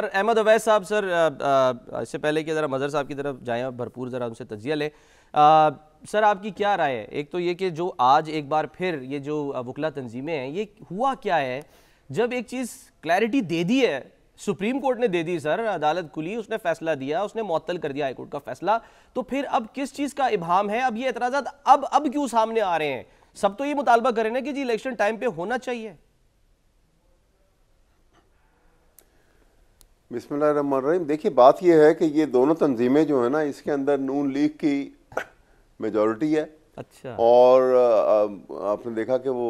Sir Ahmad Awais साहब sir इससे पहले कि ज़रा मजहर साहब की तरफ जाएं और भरपूर ज़रा उनसे तजिया लें सर आपकी क्या राय है एक तो ये कि जो आज एक बार फिर ये जो वकला तंजीमें हैं ये हुआ क्या है जब एक चीज़ क्लैरिटी दे दी है सुप्रीम कोर्ट ने दे दी सर अदालत खुली उसने फैसला दिया उसने मअतल कर दिया हाईकोर्ट का फैसला तो फिर अब किस चीज़ का इबाम है अब ये एतराज़ अब अब क्यों सामने आ रहे हैं सब तो ये मुतालबा करें ना कि जी इलेक्शन टाइम पर होना चाहिए बिसमीम देखिए बात यह है कि ये दोनों तंजीमें जो है ना इसके अंदर नून लीग की मेजॉरिटी है अच्छा और आपने देखा कि वो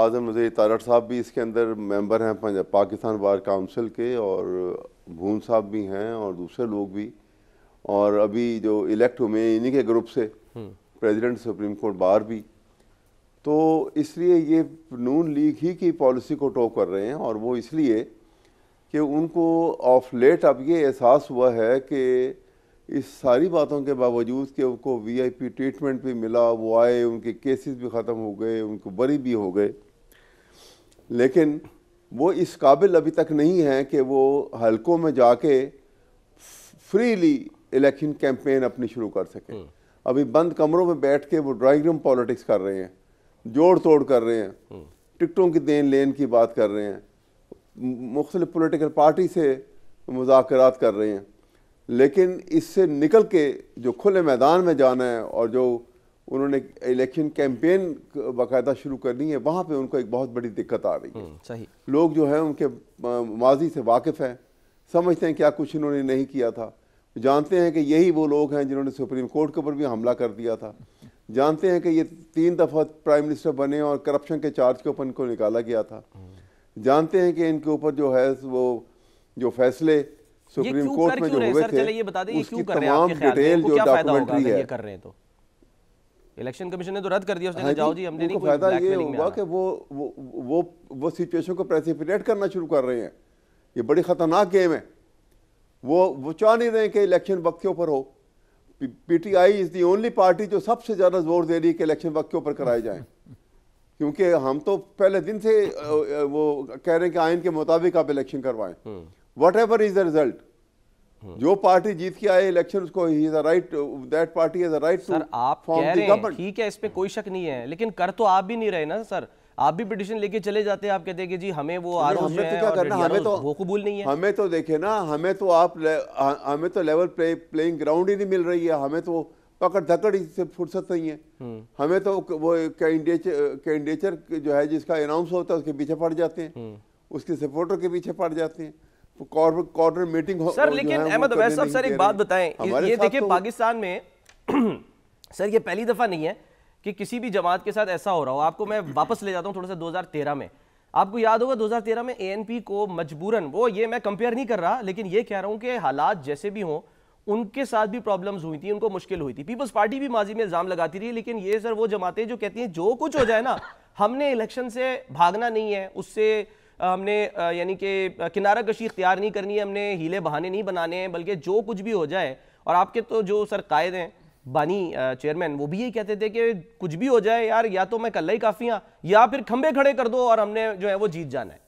आज़म नज़ीर तारट साहब भी इसके अंदर मेंबर हैं पाकिस्तान बार काउंसिल के और भून साहब भी हैं और दूसरे लोग भी और अभी जो इलेक्ट हुए इन्हीं के ग्रुप से हम्म। प्रेसिडेंट सुप्रीम कोर्ट बार भी तो इसलिए ये नून लीग ही की पॉलिसी को टो कर रहे हैं और वो इसलिए कि उनको ऑफ लेट अब ये एहसास हुआ है कि इस सारी बातों के बावजूद कि उनको वीआईपी ट्रीटमेंट भी मिला वो आए उनके केसेस भी ख़त्म हो गए उनको बरी भी हो गए लेकिन वो इस काबिल अभी तक नहीं हैं कि वो हलकों में जाके फ्रीली इलेक्शन कैंपेन अपनी शुरू कर सकें हम्म। अभी बंद कमरों में बैठ के वो ड्राइंग रूम पॉलिटिक्स कर रहे हैं जोड़ तोड़ कर रहे हैं हम्म। टिकटों की देन लेन की बात कर रहे हैं मुख्तलिफ पोलिटिकल पार्टी से मुजाकर कर रहे हैं लेकिन इससे निकल के जो खुले मैदान में जाना है और जो उन्होंने इलेक्शन कैंपेन बाकायदा शुरू करनी है वहाँ पे उनको एक बहुत बड़ी दिक्कत आ रही है हम्म, सही लोग जो हैं उनके माजी से वाकिफ़ हैं समझते हैं क्या कुछ इन्होंने नहीं किया था जानते हैं कि यही वो लोग हैं जिन्होंने सुप्रीम कोर्ट के ऊपर भी हमला कर दिया था जानते हैं कि ये तीन दफ़ा प्राइम मिनिस्टर बने और करप्शन के चार्ज के ऊपर इनको निकाला गया था जानते हैं कि इनके ऊपर जो है वो जो फैसले सुप्रीम कोर्ट में जो हुए थे उसकी तमाम डिटेल जो डॉक्यूमेंट्री है कर रहे हैं तो इलेक्शन कमीशन ने तो रद्द कर दिया उसने हाँ जाओ जी हमने नहीं फायदा ये हुआ कि वो वो वो सिचुएशन को प्रेसिपिटेट करना शुरू कर रहे हैं ये बड़ी ख़तरनाक गेम है वो वो चाह नहीं रहे कि इलेक्शन वक्त के ऊपर हो PTI is the only party जो सबसे ज़्यादा जोर दे रही है कि इलेक्शन वक्त के ऊपर कराए जाएं क्योंकि हम तो पहले दिन से वो कह रहे हैं कि आयन के मुताबिक आप इलेक्शन करवाएं whatever is the result जो पार्टी जीत के आए इलेक्शन उसको ही is right that party is right sir आप कह रहे हैं ठीक है इस पे कोई शक नहीं है लेकिन कर तो आप भी नहीं रहे ना सर आप भी पिटिशन लेके चले जाते हैं आप कहते हैं कि जी हमें वो आर हमें तो क्या करना हमें तो वो कबूल नहीं है हमें तो देखे ना हमें तो आप हमें तो लेवल प्लेइंग ग्राउंड ही नहीं मिल रही है हमें तो पकड़ धकड़ इससे फुर्सत नहीं है हम्म। हमें तो वो कैंडिडेचर कैंडिडेचर जो है जिसका अनाउंस होता है उसके पीछे पड़ जाते हैं हम्म। उसके सपोर्टर के पीछे पड़ जाते हैं कॉर्नर मीटिंग हो सर लेकिन अहमद अवैस साहब सर एक बात बताएं ये देखिए तो पाकिस्तान में सर ये पहली दफ़ा नहीं है कि किसी भी जमात के साथ ऐसा हो रहा हो आपको मैं वापस ले जाता हूँ थोड़ा सा 2013 में आपको याद होगा 2013 में एएनपी को मजबूरन वो ये मैं कंपेयर नहीं कर रहा लेकिन ये कह रहा हूँ कि हालात जैसे भी हों उनके साथ भी प्रॉब्लम्स हुई थी उनको मुश्किल हुई थी पीपल्स पार्टी भी माजी में इल्जाम लगाती थी लेकिन ये सर वो जमातें जो कहती हैं जो कुछ हो जाए ना हमने इलेक्शन से भागना नहीं है उससे हमने यानी कि किनारा कशी इख्तियार नहीं करनी है हमने हीले बहाने नहीं बनाने हैं बल्कि जो कुछ भी हो जाए और आपके तो जो सर कायद हैं बानी चेयरमैन वो भी यही कहते थे कि कुछ भी हो जाए यार या तो मैं कल ही काफ़ी हाँ या फिर खंबे खड़े कर दो और हमने जो है वो जीत जाना है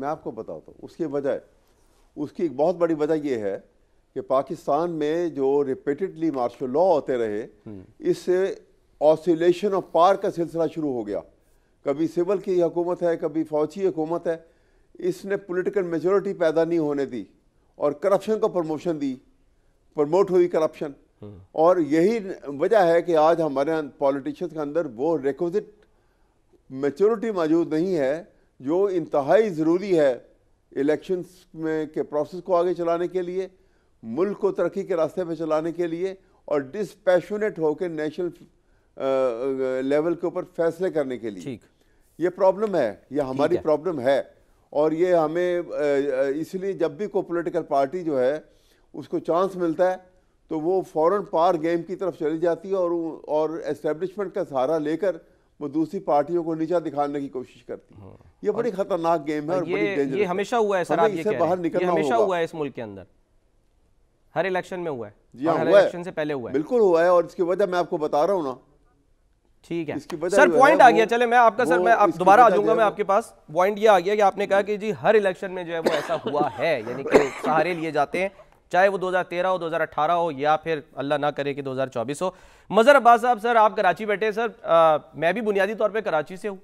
मैं आपको बताता हूँ उसके बजाय उसकी एक बहुत बड़ी वजह यह है कि पाकिस्तान में जो रिपीटेडली मार्शल लॉ होते रहे इससे ऑसिलेशन ऑफ पार का सिलसिला शुरू हो गया कभी सिविल की हुकूमत है कभी फौजी हुकूमत है इसने पॉलिटिकल मेजोरिटी पैदा नहीं होने दी और करप्शन को प्रमोशन दी प्रमोट हुई करप्शन हम्म। और यही वजह है कि आज हमारे पॉलिटिशियंस अं-, के अंदर वो रिक्विजिट मेचोरिटी मौजूद नहीं है जो इंतहाई ज़रूरी है इलेक्शंस में के प्रोसेस को आगे चलाने के लिए मुल्क को तरक्की के रास्ते पर चलाने के लिए और डिसपैशनेट होकर नेशनल लेवल के ऊपर फैसले करने के लिए ये प्रॉब्लम है ये हमारी प्रॉब्लम है और ये हमें इसलिए जब भी कोई पोलिटिकल पार्टी जो है उसको चांस मिलता है तो वो फॉरन पार गेम की तरफ चली जाती है और और एस्टेब्लिशमेंट का सहारा लेकर वो दूसरी पार्टियों को नीचा दिखाने की कोशिश करती है हाँ। ये बड़ी खतरनाक गेम है और ये, बड़ी ये हमेशा हुआ है सर आप ये बाहर निकलना हमेशा हुआ है इस मुल्क के अंदर हर इलेक्शन में हुआ है जी हाँ, हर इलेक्शन से पहले हुआ है बिल्कुल हुआ है और इसकी वजह मैं आपको बता रहा हूँ ना ठीक है सर पॉइंट आ गया चले मैं आपका सर मैं आप दोबारा आ जाऊंगा मैं आपके पास पॉइंट ये आ गया कि आपने कहा कि जी हर इलेक्शन में जो है वो ऐसा हुआ है यानी कि सहारे लिए जाते हैं चाहे वो 2013 हो 2018 हो या फिर अल्लाह ना करे कि 2024 हो मज़र अब्बास साहब सर आप कराची बैठे सर आ, मैं भी बुनियादी तौर पर कराची से हूँ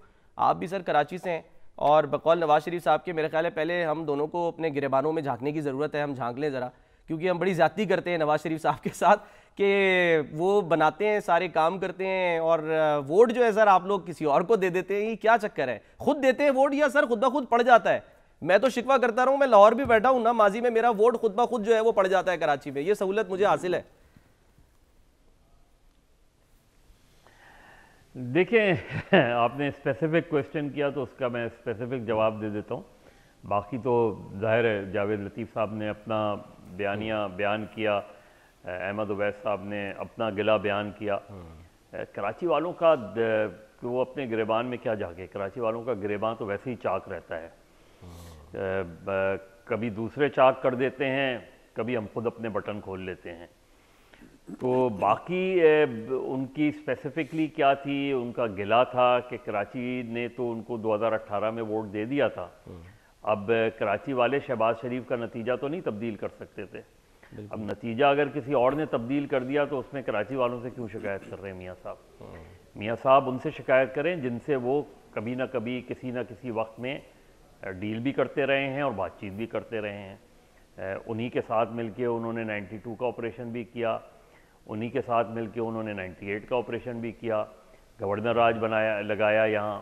आप भी सर कराची से हैं और बकौल नवाज शरीफ साहब के मेरे ख्याल है पहले हम दोनों को अपने गिरबानों में झांकने की ज़रूरत है हम झांक लें ज़रा क्योंकि हम बड़ी ज़्यादी करते हैं नवाज शरीफ साहब के साथ कि वो बनाते हैं सारे काम करते हैं और वोट जो है सर आप लोग किसी और को दे देते हैं ये क्या चक्कर है खुद देते हैं वोट या सर खुद ब खुद पड़ जाता है मैं तो शिकवा करता रहा हूँ मैं लाहौर भी बैठा हूँ ना माजी में मेरा वोट खुद ब खुद जो है वो पड़ जाता है कराची में ये सहूलत मुझे हासिल है देखें आपने स्पेसिफिक क्वेश्चन किया तो उसका मैं स्पेसिफिक जवाब दे देता हूँ बाकी तो जाहिर है जावेद लतीफ़ साहब ने अपना बयानिया बयान किया अहमद उवैस साहब ने अपना गिला बयान किया कराची वालों का वो अपने गिरबान में क्या जाके कराची वालों का गिरबान तो वैसे ही चाक रहता है कभी दूसरे चाक कर देते हैं कभी हम खुद अपने बटन खोल लेते हैं तो बाकी उनकी स्पेसिफिकली क्या थी उनका गिला था कि कराची ने तो उनको 2018 में वोट दे दिया था अब कराची वाले शहबाज शरीफ का नतीजा तो नहीं तब्दील कर सकते थे अब नतीजा अगर किसी और ने तब्दील कर दिया तो उसमें कराची वालों से क्यों शिकायत कर रहे हैं मियाँ साहब हाँ। मियाँ साहब उनसे शिकायत करें जिनसे वो कभी ना कभी किसी ना किसी वक्त में डील भी करते रहे हैं और बातचीत भी करते रहे हैं उन्हीं के साथ मिलके उन्होंने 92 का ऑपरेशन भी किया उन्हीं के साथ मिलके उन्होंने 98 का ऑपरेशन भी किया गवर्नर राज बनाया लगाया यहाँ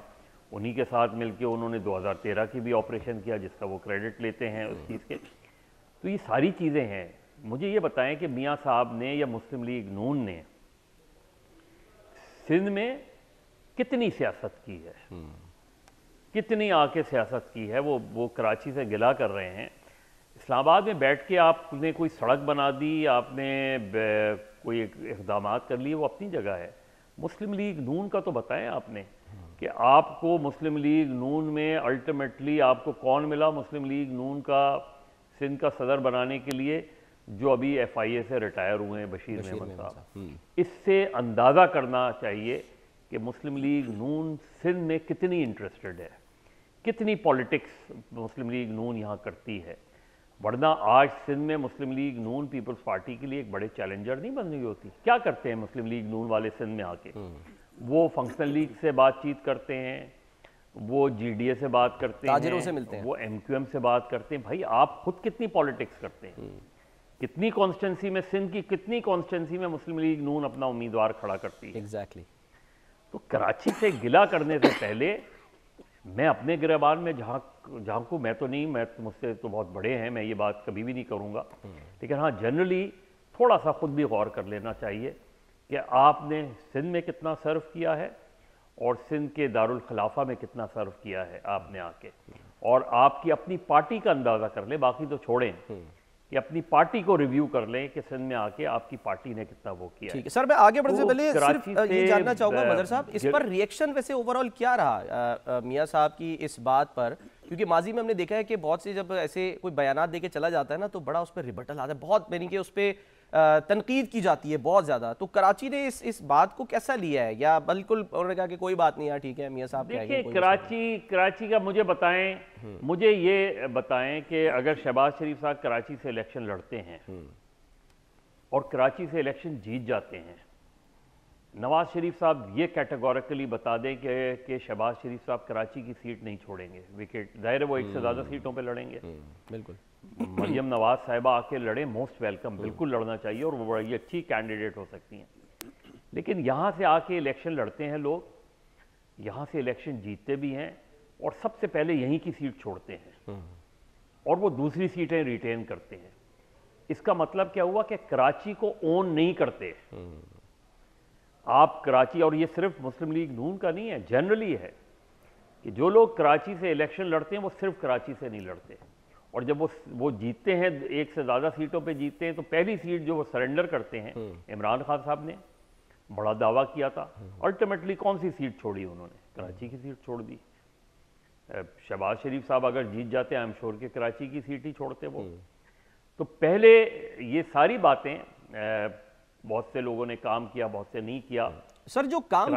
उन्हीं के साथ मिलके उन्होंने 2013 की भी ऑपरेशन किया जिसका वो क्रेडिट लेते हैं उस चीज़ के तो ये सारी चीज़ें हैं मुझे ये बताएं कि मियाँ साहब ने या मुस्लिम लीग नून ने सिंध में कितनी सियासत की है हम्म। कितनी आके सियासत की है वो वो कराची से गिला कर रहे हैं इस्लामाबाद में बैठ के आपने कोई सड़क बना दी आपने कोई इकदाम कर लिए वो अपनी जगह है मुस्लिम लीग नून का तो बताएं आपने कि आपको मुस्लिम लीग नून में अल्टीमेटली आपको कौन मिला मुस्लिम लीग नून का सिंध का सदर बनाने के लिए जो अभी एफ आई ए से रिटायर हुए हैं बशीर अहमद साहब हम्म। इससे अंदाज़ा करना चाहिए कि मुस्लिम लीग नून सिंध में कितनी इंटरेस्टेड है कितनी पॉलिटिक्स मुस्लिम लीग नून यहाँ करती है वरना आज सिंध में मुस्लिम लीग नून पीपल्स पार्टी के लिए एक बड़े चैलेंजर नहीं बन रही होती क्या करते हैं मुस्लिम लीग नून वाले सिंध में आके हम्म। वो फंक्शनल लीग से बातचीत करते हैं वो जीडीए से बात करते हैं से मिलते हैं वो एमक्यूएम से बात करते हैं भाई आप खुद कितनी पॉलिटिक्स करते हैं हम्म। कितनी कॉन्स्टेंसी में सिंध की कितनी कॉन्स्टेंसी में मुस्लिम लीग नून अपना उम्मीदवार खड़ा करती है एग्जैक्टली exactly. तो कराची से गिला करने से पहले मैं अपने गिरबान में जहाँ को मैं तो नहीं मैं तो मुझसे तो बहुत बड़े हैं मैं ये बात कभी भी नहीं करूँगा लेकिन हाँ जनरली थोड़ा सा ख़ुद भी गौर कर लेना चाहिए कि आपने सिंध में कितना सर्व किया है और सिंध के दारुल खलाफा में कितना सर्व किया है आपने आके और आपकी अपनी पार्टी का अंदाज़ा कर ले बाकी तो छोड़ें कि अपनी पार्टी को रिव्यू कर लें कि सिंध में आके आपकी पार्टी ने कितना वो किया ठीक है सर मैं आगे बढ़ने से तो पहले सिर्फ ये जानना चाहूंगा मदर साहब इस पर रिएक्शन वैसे ओवरऑल क्या रहा मियाँ साहब की इस बात पर क्योंकि माजी में हमने देखा है कि बहुत से जब ऐसे कोई बयान देके चला जाता है ना तो बड़ा उस पर रिबटल आता है बहुत यानी कि उस पर तनकीद की जाती है बहुत ज़्यादा तो कराची ने इस इस बात को कैसा लिया है या बिल्कुल उन्होंने कहा कि कोई बात नहीं यार ठीक है मियाँ साहब देखिए कराची कराची का मुझे बताएं हम्म। मुझे ये बताएं कि अगर शहबाज शरीफ साहब कराची से इलेक्शन लड़ते हैं हम्म। और कराची से इलेक्शन जीत जाते हैं नवाज शरीफ साहब ये कैटेगोरिकली बता दें कि कि शहबाज शरीफ साहब कराची की सीट नहीं छोड़ेंगे विकेट जाहिर है वो एक से ज़्यादा हम्म, सीटों पे लड़ेंगे हम्म, बिल्कुल मरियम नवाज साहिबा आके लड़े मोस्ट वेलकम हम्म। बिल्कुल लड़ना चाहिए और वो बड़ी अच्छी कैंडिडेट हो सकती हैं लेकिन यहाँ से आके इलेक्शन लड़ते हैं लोग यहाँ से इलेक्शन जीतते भी हैं और सबसे पहले यहीं की सीट छोड़ते हैं और वो दूसरी सीटें रिटेन करते हैं इसका मतलब क्या हुआ कि कराची को ओन नहीं करते आप कराची और ये सिर्फ मुस्लिम लीग नून का नहीं है जनरली है कि जो लोग कराची से इलेक्शन लड़ते हैं वो सिर्फ कराची से नहीं लड़ते और जब वो वो जीतते हैं एक से ज़्यादा सीटों पे जीतते हैं तो पहली सीट जो वो सरेंडर करते हैं हम्म। इमरान खान साहब ने बड़ा दावा किया था अल्टीमेटली हम्म। कौन सी सीट छोड़ी उन्होंने कराची की सीट छोड़ दी शहबाज शरीफ साहब अगर जीत जाते हैं आई एम श्योर के कराची की सीट ही छोड़ते वो हम्म। तो पहले ये सारी बातें बहुत से लोगों ने काम किया बहुत से नहीं किया सर जो काम